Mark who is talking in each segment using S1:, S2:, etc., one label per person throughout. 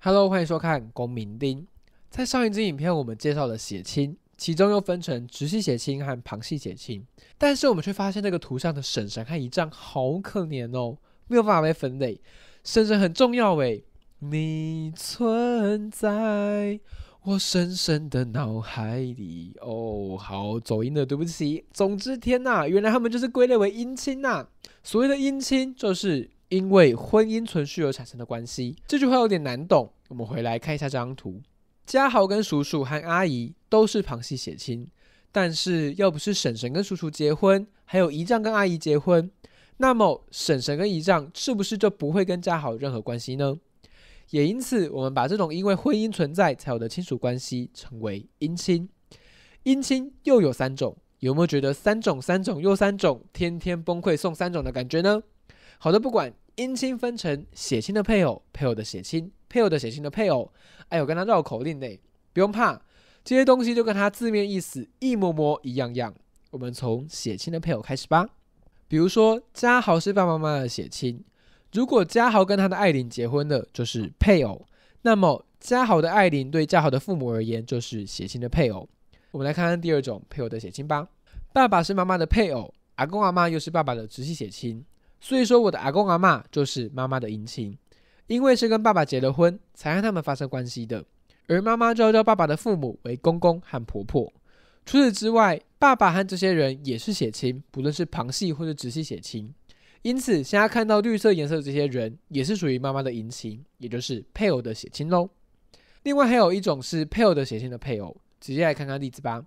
S1: Hello，欢迎收看公民丁。在上一支影片，我们介绍了血亲，其中又分成直系血亲和旁系血亲。但是我们却发现，这个图上的婶婶和姨丈好可怜哦，没有办法被分类。婶婶很重要诶，你存在我深深的脑海里哦。好，走音了，对不起。总之，天呐，原来他们就是归类为姻亲呐。所谓的姻亲，就是。因为婚姻存续而产生的关系，这句话有点难懂。我们回来看一下这张图，嘉豪跟叔叔和阿姨都是旁系血亲，但是要不是婶婶跟叔叔结婚，还有姨丈跟阿姨结婚，那么婶婶跟姨丈是不是就不会跟嘉豪任何关系呢？也因此，我们把这种因为婚姻存在才有的亲属关系称为姻亲。姻亲又有三种，有没有觉得三种、三种又三种，天天崩溃送三种的感觉呢？好的，不管姻亲分成血亲的配偶、配偶的血亲、配偶的血亲的配偶，哎呦，跟他绕口令嘞，不用怕，这些东西就跟他字面意思一模模一样样。我们从血亲的配偶开始吧，比如说嘉豪是爸爸妈妈的血亲，如果嘉豪跟他的艾琳结婚了，就是配偶，那么嘉豪的艾琳对嘉豪的父母而言就是血亲的配偶。我们来看看第二种配偶的血亲吧，爸爸是妈妈的配偶，阿公阿妈又是爸爸的直系血亲。所以说，我的阿公阿妈就是妈妈的姻亲，因为是跟爸爸结了婚，才和他们发生关系的。而妈妈就要叫爸爸的父母为公公和婆婆。除此之外，爸爸和这些人也是血亲，不论是旁系或是直系血亲。因此，现在看到绿色颜色的这些人，也是属于妈妈的姻亲，也就是配偶的血亲喽。另外还有一种是配偶的血亲的配偶，直接来看看例子吧。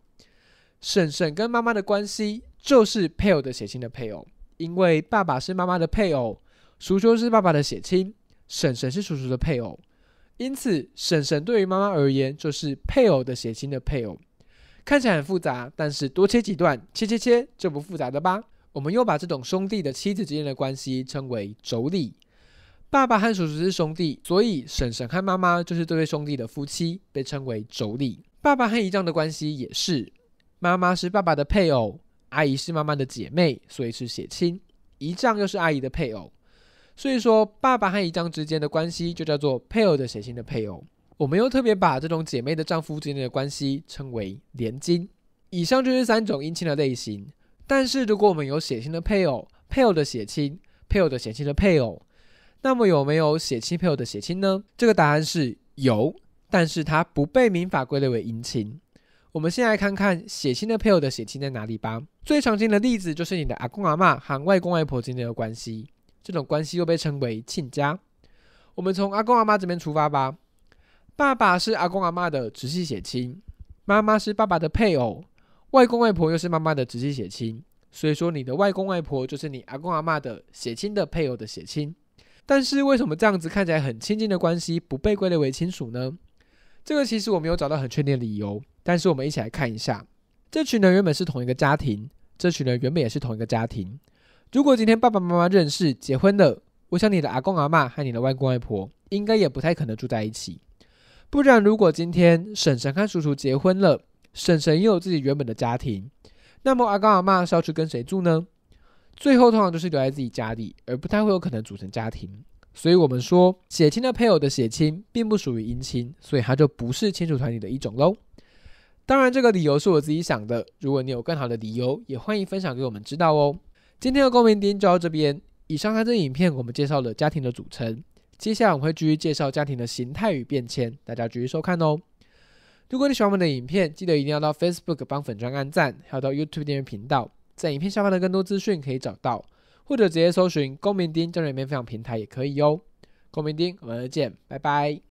S1: 婶婶跟妈妈的关系就是配偶的血亲的配偶。因为爸爸是妈妈的配偶，叔叔是爸爸的血亲，婶婶是叔叔的配偶，因此婶婶对于妈妈而言就是配偶的血亲的配偶。看起来很复杂，但是多切几段，切切切，就不复杂的吧？我们又把这种兄弟的妻子之间的关系称为妯娌。爸爸和叔叔是兄弟，所以婶婶和妈妈就是这对兄弟的夫妻，被称为妯娌。爸爸和姨丈的关系也是，妈妈是爸爸的配偶。阿姨是妈妈的姐妹，所以是血亲。姨丈又是阿姨的配偶，所以说爸爸和姨丈之间的关系就叫做配偶的血亲的配偶。我们又特别把这种姐妹的丈夫之间的关系称为连襟。以上就是三种姻亲的类型。但是如果我们有血亲的配偶、配偶的血亲、配偶的血亲的配偶，那么有没有血亲配偶的血亲呢？这个答案是有，但是它不被民法归类为姻亲。我们先来看看血亲的配偶的血亲在哪里吧。最常见的例子就是你的阿公阿妈和外公外婆之间的关系，这种关系又被称为亲家。我们从阿公阿妈这边出发吧。爸爸是阿公阿妈的直系血亲，妈妈是爸爸的配偶，外公外婆又是妈妈的直系血亲。所以说，你的外公外婆就是你阿公阿妈的血亲的配偶的血亲。但是为什么这样子看起来很亲近的关系不被归类为亲属呢？这个其实我没有找到很确定的理由。但是我们一起来看一下，这群人原本是同一个家庭，这群人原本也是同一个家庭。如果今天爸爸妈妈认识结婚了，我想你的阿公阿妈和你的外公外婆应该也不太可能住在一起。不然，如果今天婶婶和叔叔结婚了，婶婶又有自己原本的家庭，那么阿公阿妈是要去跟谁住呢？最后通常都是留在自己家里，而不太会有可能组成家庭。所以，我们说血亲的配偶的血亲并不属于姻亲，所以它就不是亲属团里的一种喽。当然，这个理由是我自己想的。如果你有更好的理由，也欢迎分享给我们知道哦。今天的公民丁就到这边。以上三支影片我们介绍了家庭的组成，接下来我们会继续介绍家庭的形态与变迁，大家继续收看哦。如果你喜欢我们的影片，记得一定要到 Facebook 帮粉砖按赞，还有到 YouTube 订阅频道，在影片下方的更多资讯可以找到，或者直接搜寻公民丁教育资源分享平台也可以哦。公民丁，我们再见，拜拜。